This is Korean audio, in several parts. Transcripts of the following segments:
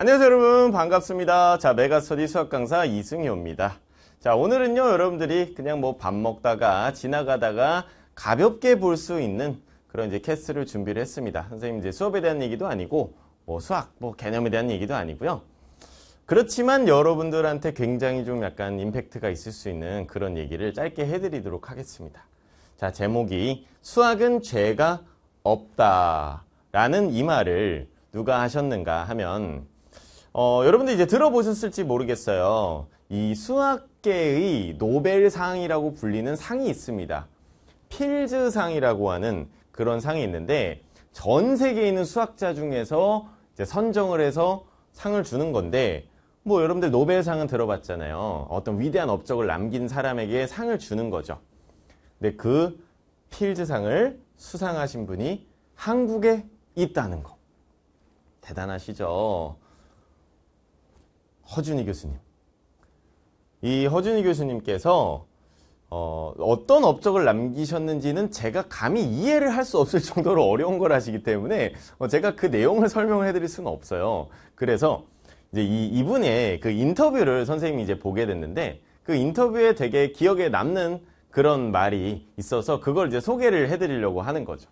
안녕하세요 여러분 반갑습니다 자 메가스터디 수학 강사 이승효입니다 자 오늘은요 여러분들이 그냥 뭐 밥 먹다가 지나가다가 가볍게 볼 수 있는 그런 이제 캐스를 준비를 했습니다 선생님 이제 수업에 대한 얘기도 아니고 뭐 수학 뭐 개념에 대한 얘기도 아니고요 그렇지만 여러분들한테 굉장히 좀 약간 임팩트가 있을 수 있는 그런 얘기를 짧게 해드리도록 하겠습니다 자 제목이 수학은 죄가 없다 라는 이 말을 누가 하셨는가 하면 어, 여러분들 이제 들어보셨을지 모르겠어요. 이 수학계의 노벨상이라고 불리는 상이 있습니다. 필즈상이라고 하는 그런 상이 있는데 전 세계에 있는 수학자 중에서 선정을 해서 상을 주는 건데 뭐 여러분들 노벨상은 들어봤잖아요. 어떤 위대한 업적을 남긴 사람에게 상을 주는 거죠. 근데 그 필즈상을 수상하신 분이 한국에 있다는 거. 대단하시죠? 허준희 교수님. 이 허준희 교수님께서 어, 어떤 업적을 남기셨는지는 제가 감히 이해를 할 수 없을 정도로 어려운 걸 하시기 때문에 어, 제가 그 내용을 설명해 드릴 수는 없어요. 그래서 이제 이, 이분의 그 인터뷰를 선생님이 이제 보게 됐는데 그 인터뷰에 되게 기억에 남는 그런 말이 있어서 그걸 이제 소개를 해 드리려고 하는 거죠.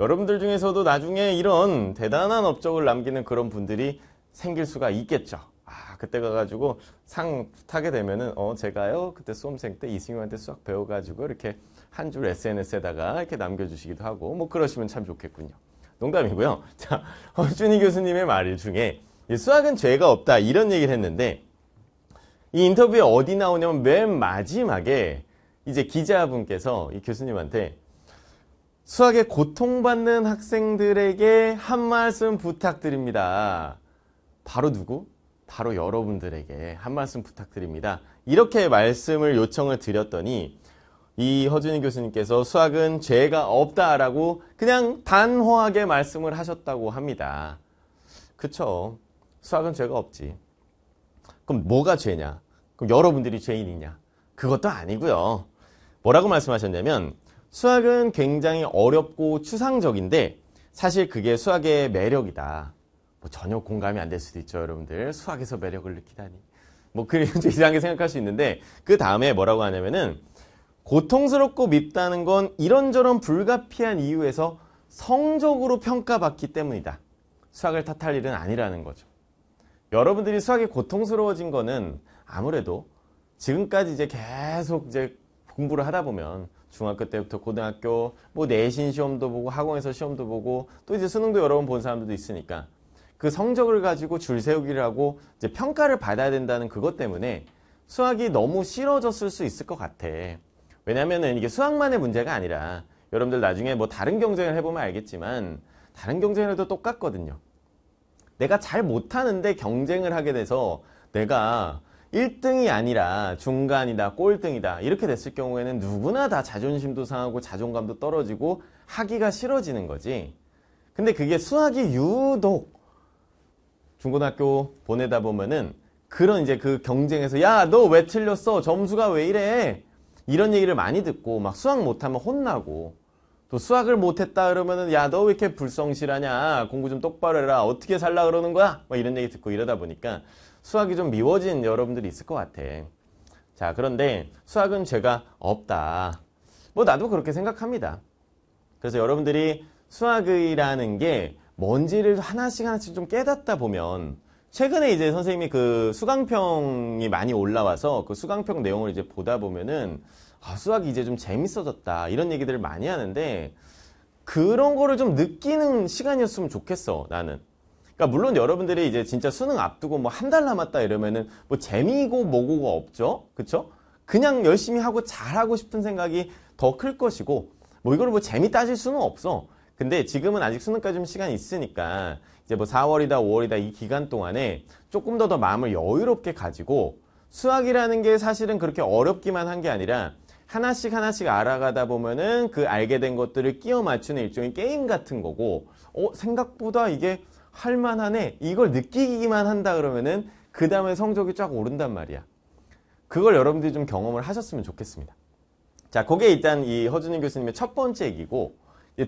여러분들 중에서도 나중에 이런 대단한 업적을 남기는 그런 분들이 생길 수가 있겠죠. 그때 가가지고 상 타게 되면은 어 제가요 그때 수험생 때 이승용한테 수학 배워가지고 이렇게 한 줄 SNS에다가 이렇게 남겨주시기도 하고 뭐 그러시면 참 좋겠군요. 농담이고요. 자 허준희 교수님의 말 중에 수학은 죄가 없다 이런 얘기를 했는데 이 인터뷰에 어디 나오냐면 맨 마지막에 이제 기자분께서 이 교수님한테 수학에 고통받는 학생들에게 한 말씀 부탁드립니다. 바로 누구? 바로 여러분들에게 한 말씀 부탁드립니다. 이렇게 말씀을 요청을 드렸더니 이 허준희 교수님께서 수학은 죄가 없다라고 그냥 단호하게 말씀을 하셨다고 합니다. 그쵸. 수학은 죄가 없지. 그럼 뭐가 죄냐? 그럼 여러분들이 죄인이냐? 그것도 아니고요. 뭐라고 말씀하셨냐면 수학은 굉장히 어렵고 추상적인데 사실 그게 수학의 매력이다. 뭐 전혀 공감이 안 될 수도 있죠, 여러분들. 수학에서 매력을 느끼다니. 뭐 그런 이상하게 생각할 수 있는데 그 다음에 뭐라고 하냐면은 고통스럽고 밉다는 건 이런저런 불가피한 이유에서 성적으로 평가받기 때문이다. 수학을 탓할 일은 아니라는 거죠. 여러분들이 수학이 고통스러워진 거는 아무래도 지금까지 이제 계속 이제 공부를 하다 보면 중학교 때부터 고등학교 뭐 내신 시험도 보고 학원에서 시험도 보고 또 이제 수능도 여러 번 본 사람들도 있으니까 그 성적을 가지고 줄 세우기라고 이제 평가를 받아야 된다는 그것 때문에 수학이 너무 싫어졌을 수 있을 것 같아. 왜냐면은 이게 수학만의 문제가 아니라 여러분들 나중에 뭐 다른 경쟁을 해보면 알겠지만 다른 경쟁을 해도 똑같거든요. 내가 잘 못하는데 경쟁을 하게 돼서 내가 1등이 아니라 중간이다 꼴등이다 이렇게 됐을 경우에는 누구나 다 자존심도 상하고 자존감도 떨어지고 하기가 싫어지는 거지 근데 그게 수학이 유독 중고등학교 보내다 보면은 그런 이제 그 경쟁에서 야 너 왜 틀렸어 점수가 왜 이래 이런 얘기를 많이 듣고 막 수학 못하면 혼나고 또 수학을 못했다 그러면은 야 너 왜 이렇게 불성실하냐 공부 좀 똑바로 해라 어떻게 살라 그러는 거야 막 이런 얘기 듣고 이러다 보니까 수학이 좀 미워진 여러분들이 있을 것 같아 자 그런데 수학은 죄가 없다 뭐 나도 그렇게 생각합니다 그래서 여러분들이 수학이라는 게 뭔지를 하나씩 하나씩 좀 깨닫다 보면 최근에 이제 선생님이 그 수강평이 많이 올라와서 그 수강평 내용을 이제 보다 보면은 아, 수학이 이제 좀 재밌어졌다 이런 얘기들을 많이 하는데 그런 거를 좀 느끼는 시간이었으면 좋겠어 나는 그러니까 물론 여러분들이 이제 진짜 수능 앞두고 뭐 한 달 남았다 이러면은 뭐 재미고 뭐고가 없죠 그쵸 그냥 열심히 하고 잘하고 싶은 생각이 더 클 것이고 뭐 이걸 뭐 재미 따질 수는 없어 근데 지금은 아직 수능까지 좀 시간이 있으니까 이제 뭐 4월이다 5월이다 이 기간 동안에 조금 더 더 마음을 여유롭게 가지고 수학이라는 게 사실은 그렇게 어렵기만 한 게 아니라 하나씩 하나씩 알아가다 보면은 그 알게 된 것들을 끼워 맞추는 일종의 게임 같은 거고 어 생각보다 이게 할만하네 이걸 느끼기만 한다 그러면은 그 다음에 성적이 쫙 오른단 말이야 그걸 여러분들이 좀 경험을 하셨으면 좋겠습니다 자 그게 일단 이 허준인 교수님의 첫 번째 얘기고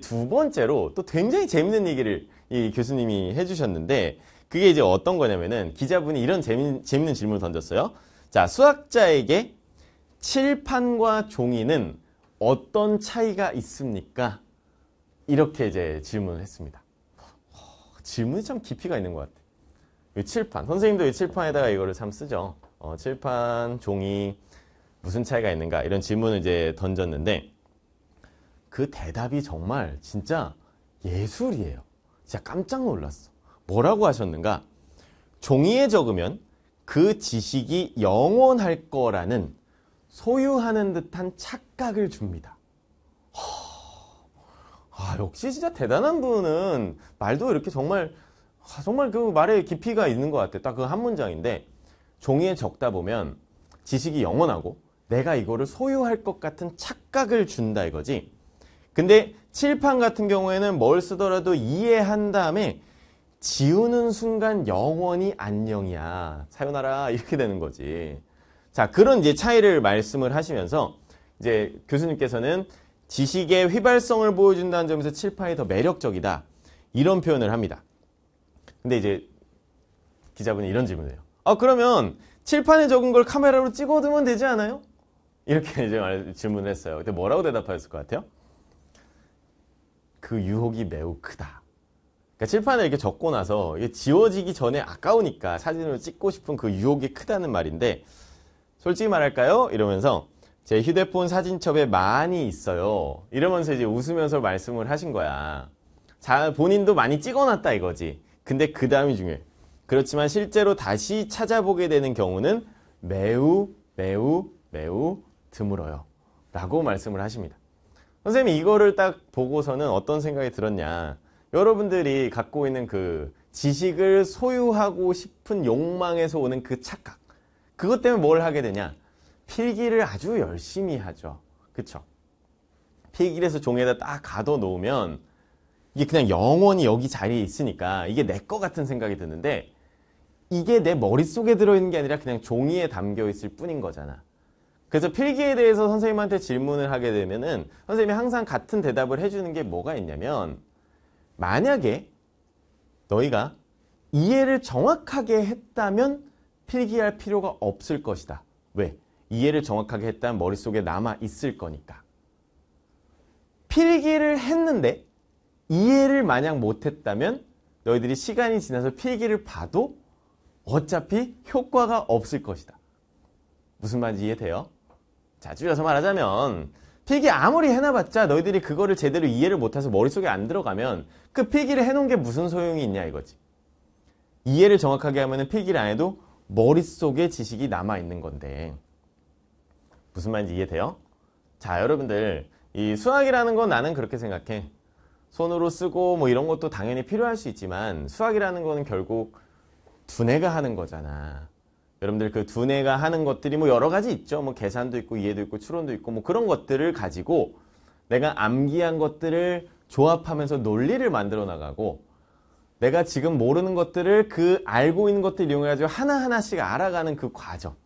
두 번째로 또 굉장히 재밌는 얘기를 이 교수님이 해주셨는데 그게 이제 어떤 거냐면은 기자분이 이런 재미, 재밌는 질문을 던졌어요. 자, 수학자에게 칠판과 종이는 어떤 차이가 있습니까? 이렇게 이제 질문을 했습니다. 허, 질문이 참 깊이가 있는 것 같아요. 칠판, 선생님도 이 칠판에다가 이거를 참 쓰죠. 어, 칠판, 종이, 무슨 차이가 있는가 이런 질문을 이제 던졌는데 그 대답이 정말 진짜 예술이에요. 진짜 깜짝 놀랐어. 뭐라고 하셨는가? 종이에 적으면 그 지식이 영원할 거라는 소유하는 듯한 착각을 줍니다. 아, 역시 진짜 대단한 분은 말도 이렇게 정말, 아, 정말 그말에 깊이가 있는 것 같아. 딱 그 한 문장인데 종이에 적다 보면 지식이 영원하고 내가 이거를 소유할 것 같은 착각을 준다 이거지. 근데 칠판 같은 경우에는 뭘 쓰더라도 이해한 다음에 지우는 순간 영원히 안녕이야. 사요나라 이렇게 되는 거지. 자 그런 이제 차이를 말씀을 하시면서 이제 교수님께서는 지식의 휘발성을 보여준다는 점에서 칠판이 더 매력적이다. 이런 표현을 합니다. 근데 이제 기자분이 이런 질문을 해요. 아 그러면 칠판에 적은 걸 카메라로 찍어두면 되지 않아요? 이렇게 이제 질문을 했어요. 근데 뭐라고 대답하셨을 것 같아요? 그 유혹이 매우 크다. 그러니까 칠판을 이렇게 적고 나서 이게 지워지기 전에 아까우니까 사진으로 찍고 싶은 그 유혹이 크다는 말인데 솔직히 말할까요? 이러면서 제 휴대폰 사진첩에 많이 있어요. 이러면서 이제 웃으면서 말씀을 하신 거야. 자, 본인도 많이 찍어놨다 이거지. 근데 그 다음이 중요해. 그렇지만 실제로 다시 찾아보게 되는 경우는 매우 매우 매우 드물어요. 라고 말씀을 하십니다. 선생님이 이거를 딱 보고서는 어떤 생각이 들었냐 여러분들이 갖고 있는 그 지식을 소유하고 싶은 욕망에서 오는 그 착각 그것 때문에 뭘 하게 되냐 필기를 아주 열심히 하죠 그쵸 필기를해서 종에다 이딱 가둬놓으면 이게 그냥 영원히 여기 자리에 있으니까 이게 내 것 같은 생각이 드는데 이게 내 머릿속에 들어있는 게 아니라 그냥 종이에 담겨 있을 뿐인 거잖아 그래서 필기에 대해서 선생님한테 질문을 하게 되면은 선생님이 항상 같은 대답을 해주는 게 뭐가 있냐면 만약에 너희가 이해를 정확하게 했다면 필기할 필요가 없을 것이다. 왜? 이해를 정확하게 했다면 머릿속에 남아 있을 거니까. 필기를 했는데 이해를 만약 못했다면 너희들이 시간이 지나서 필기를 봐도 어차피 효과가 없을 것이다. 무슨 말인지 이해돼요? 자주여서 말하자면 필기 아무리 해놔봤자 너희들이 그거를 제대로 이해를 못해서 머릿속에 안 들어가면 그 필기를 해놓은 게 무슨 소용이 있냐 이거지. 이해를 정확하게 하면 필기를 안 해도 머릿속에 지식이 남아있는 건데 무슨 말인지 이해돼요? 자 여러분들 이 수학이라는 건 나는 그렇게 생각해. 손으로 쓰고 뭐 이런 것도 당연히 필요할 수 있지만 수학이라는 거는 결국 두뇌가 하는 거잖아. 여러분들 그 두뇌가 하는 것들이 뭐 여러 가지 있죠. 뭐 계산도 있고 이해도 있고 추론도 있고 뭐 그런 것들을 가지고 내가 암기한 것들을 조합하면서 논리를 만들어 나가고 내가 지금 모르는 것들을 그 알고 있는 것들 이용해 가지고 하나하나씩 알아가는 그 과정.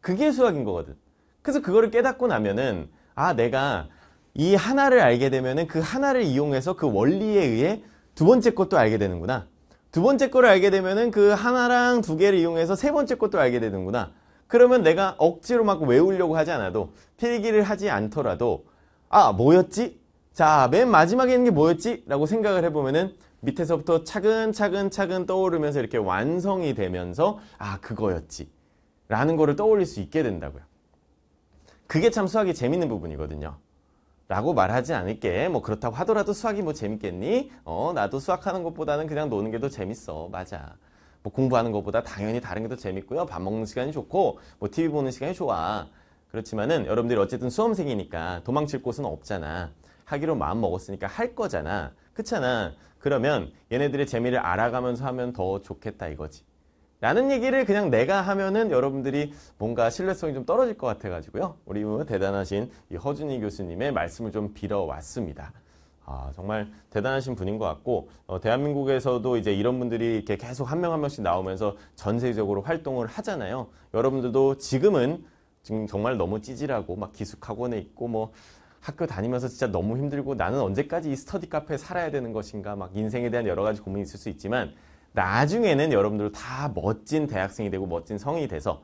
그게 수학인 거거든. 그래서 그거를 깨닫고 나면은 아 내가 이 하나를 알게 되면은 그 하나를 이용해서 그 원리에 의해 두 번째 것도 알게 되는구나. 두 번째 거를 알게 되면은 그 하나랑 두 개를 이용해서 세 번째 것도 알게 되는구나. 그러면 내가 억지로 막 외우려고 하지 않아도 필기를 하지 않더라도 아 뭐였지? 자 맨 마지막에 있는 게 뭐였지? 라고 생각을 해보면은 밑에서부터 차근차근차근 떠오르면서 이렇게 완성이 되면서 아 그거였지 라는 거를 떠올릴 수 있게 된다고요. 그게 참 수학이 재밌는 부분이거든요. 라고 말하지 않을게 뭐 그렇다고 하더라도 수학이 뭐 재밌겠니? 어 나도 수학하는 것보다는 그냥 노는 게 더 재밌어 맞아 뭐 공부하는 것보다 당연히 다른 게 더 재밌고요 밥 먹는 시간이 좋고 뭐 TV 보는 시간이 좋아 그렇지만은 여러분들이 어쨌든 수험생이니까 도망칠 곳은 없잖아 하기로 마음 먹었으니까 할 거잖아 그렇잖아 그러면 얘네들의 재미를 알아가면서 하면 더 좋겠다 이거지 라는 얘기를 그냥 내가 하면은 여러분들이 뭔가 신뢰성이 좀 떨어질 것 같아가지고요. 우리 대단하신 허준희 교수님의 말씀을 좀 빌어왔습니다. 아, 정말 대단하신 분인 것 같고, 어, 대한민국에서도 이제 이런 분들이 이렇게 계속 한 명 한 명씩 나오면서 전 세계적으로 활동을 하잖아요. 여러분들도 지금은 지금 정말 너무 찌질하고 막 기숙학원에 있고 뭐 학교 다니면서 진짜 너무 힘들고 나는 언제까지 이 스터디 카페에 살아야 되는 것인가 막 인생에 대한 여러 가지 고민이 있을 수 있지만 나중에는 여러분들 다 멋진 대학생이 되고 멋진 성인이 돼서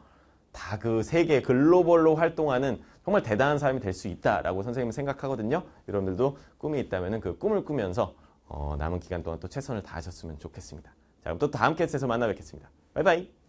다 그 세계 글로벌로 활동하는 정말 대단한 사람이 될 수 있다라고 선생님은 생각하거든요. 여러분들도 꿈이 있다면 그 꿈을 꾸면서 어, 남은 기간 동안 또 최선을 다하셨으면 좋겠습니다. 자, 그럼 또 다음 캐스에서 만나 뵙겠습니다. 바이바이.